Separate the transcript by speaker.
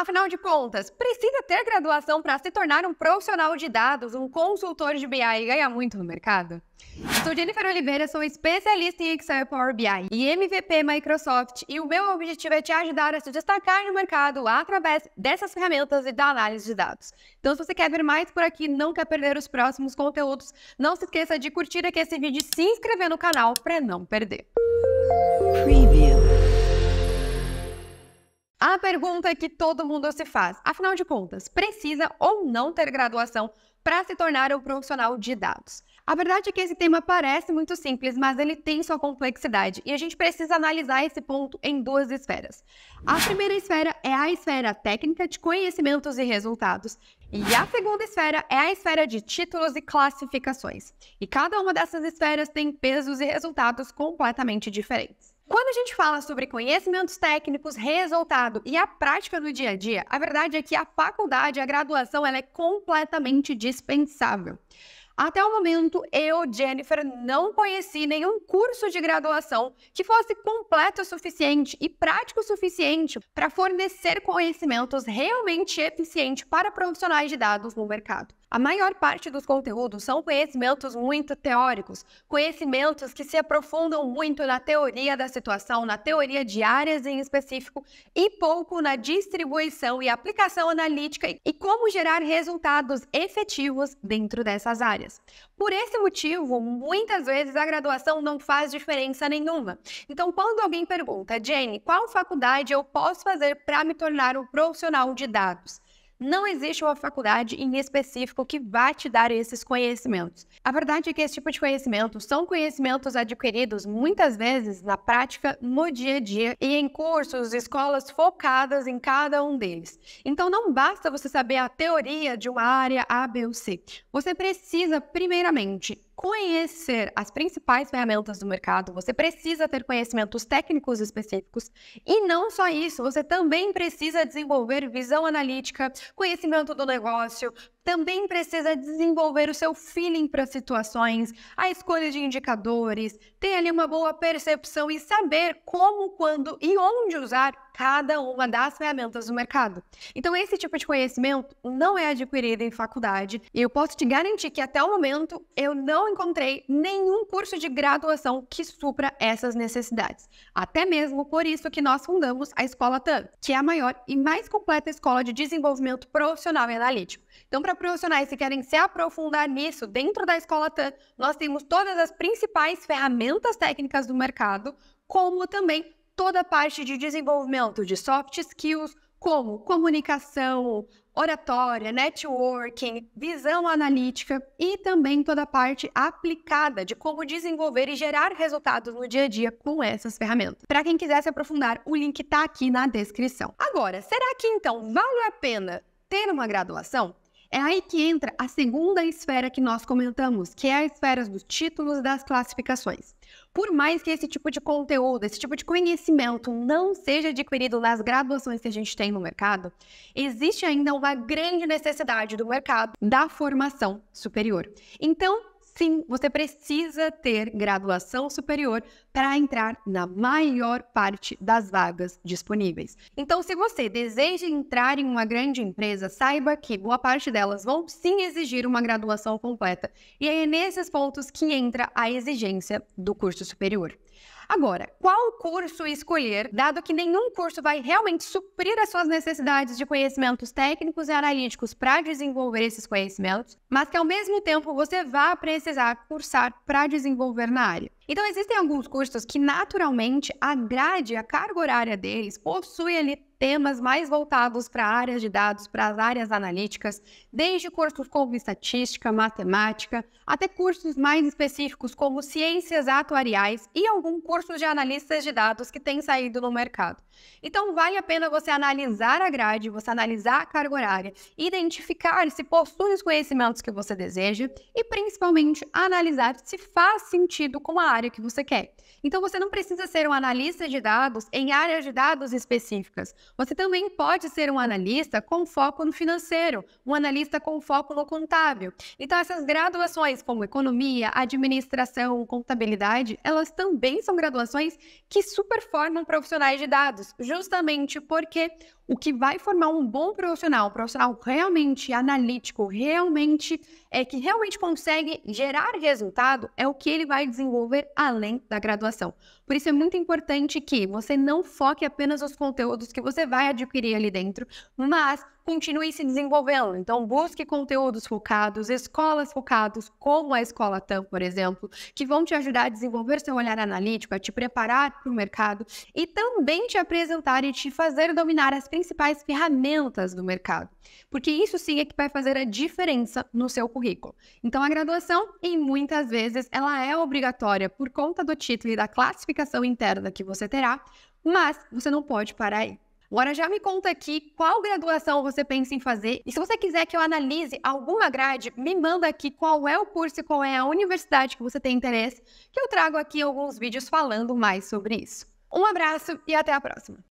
Speaker 1: Afinal de contas, precisa ter graduação para se tornar um profissional de dados, um consultor de BI e ganhar muito no mercado? sou Jennifer Oliveira, sou especialista em Excel Power BI e MVP Microsoft, e o meu objetivo é te ajudar a se destacar no mercado através dessas ferramentas e da análise de dados. Então, se você quer ver mais por aqui, não quer perder os próximos conteúdos, não se esqueça de curtir aqui esse vídeo e se inscrever no canal para não perder. Preview. A pergunta que todo mundo se faz, afinal de contas, precisa ou não ter graduação para se tornar um profissional de dados? A verdade é que esse tema parece muito simples, mas ele tem sua complexidade e a gente precisa analisar esse ponto em duas esferas. A primeira esfera é a esfera técnica de conhecimentos e resultados, e a segunda esfera é a esfera de títulos e classificações. E cada uma dessas esferas tem pesos e resultados completamente diferentes. Quando a gente fala sobre conhecimentos técnicos, resultado e a prática do dia a dia, a verdade é que a faculdade, a graduação, ela é completamente dispensável. Até o momento, eu, Jennifer, não conheci nenhum curso de graduação que fosse completo o suficiente e prático o suficiente para fornecer conhecimentos realmente eficientes para profissionais de dados no mercado. A maior parte dos conteúdos são conhecimentos muito teóricos, conhecimentos que se aprofundam muito na teoria da situação, na teoria de áreas em específico e pouco na distribuição e aplicação analítica e como gerar resultados efetivos dentro dessas áreas áreas. Por esse motivo, muitas vezes a graduação não faz diferença nenhuma. Então, quando alguém pergunta, Jenny, qual faculdade eu posso fazer para me tornar um profissional de dados? Não existe uma faculdade em específico que vá te dar esses conhecimentos. A verdade é que esse tipo de conhecimento são conhecimentos adquiridos muitas vezes na prática, no dia a dia e em cursos, escolas focadas em cada um deles. Então não basta você saber a teoria de uma área A, B ou C. Você precisa, primeiramente, conhecer as principais ferramentas do mercado, você precisa ter conhecimentos técnicos específicos e não só isso, você também precisa desenvolver visão analítica, conhecimento do negócio, também precisa desenvolver o seu feeling para situações, a escolha de indicadores, ter ali uma boa percepção e saber como, quando e onde usar cada uma das ferramentas do mercado. Então, esse tipo de conhecimento não é adquirido em faculdade e eu posso te garantir que até o momento eu não encontrei nenhum curso de graduação que supra essas necessidades. Até mesmo por isso que nós fundamos a Escola TAN, que é a maior e mais completa escola de desenvolvimento profissional e analítico. Então, para profissionais que querem se aprofundar nisso, dentro da Escola TAN, nós temos todas as principais ferramentas técnicas do mercado, como também toda a parte de desenvolvimento de soft skills, como comunicação, oratória, networking, visão analítica e também toda a parte aplicada de como desenvolver e gerar resultados no dia a dia com essas ferramentas. Para quem quiser se aprofundar, o link está aqui na descrição. Agora, será que então vale a pena ter uma graduação? É aí que entra a segunda esfera que nós comentamos, que é a esfera dos títulos das classificações. Por mais que esse tipo de conteúdo, esse tipo de conhecimento não seja adquirido nas graduações que a gente tem no mercado, existe ainda uma grande necessidade do mercado da formação superior. Então, sim, você precisa ter graduação superior para entrar na maior parte das vagas disponíveis. Então, se você deseja entrar em uma grande empresa, saiba que boa parte delas vão sim exigir uma graduação completa. E é nesses pontos que entra a exigência do curso superior. Agora, qual curso escolher, dado que nenhum curso vai realmente suprir as suas necessidades de conhecimentos técnicos e analíticos para desenvolver esses conhecimentos, mas que ao mesmo tempo você vai precisar cursar para desenvolver na área? Então, existem alguns cursos que naturalmente a grade, a carga horária deles, possui ali temas mais voltados para áreas de dados, para as áreas analíticas, desde cursos como estatística, matemática, até cursos mais específicos como ciências atuariais e algum curso de analistas de dados que tem saído no mercado. Então, vale a pena você analisar a grade, você analisar a carga horária, identificar se possui os conhecimentos que você deseja e, principalmente, analisar se faz sentido com a área que você quer. Então, você não precisa ser um analista de dados em áreas de dados específicas. Você também pode ser um analista com foco no financeiro, um analista com foco no contábil. Então, essas graduações como economia, administração, contabilidade, elas também são graduações que superformam profissionais de dados, justamente porque o que vai formar um bom profissional, um profissional realmente analítico, realmente é que realmente consegue gerar resultado, é o que ele vai desenvolver além da graduação. Por isso é muito importante que você não foque apenas os conteúdos que você vai adquirir ali dentro, mas continue se desenvolvendo. Então, busque conteúdos focados, escolas focadas, como a Escola TAM, por exemplo, que vão te ajudar a desenvolver seu olhar analítico, a te preparar para o mercado e também te apresentar e te fazer dominar as principais ferramentas do mercado. Porque isso sim é que vai fazer a diferença no seu currículo. Então, a graduação, em muitas vezes, ela é obrigatória por conta do título e da classificação interna que você terá, mas você não pode parar aí. Agora já me conta aqui qual graduação você pensa em fazer e se você quiser que eu analise alguma grade, me manda aqui qual é o curso e qual é a universidade que você tem interesse, que eu trago aqui alguns vídeos falando mais sobre isso. Um abraço e até a próxima!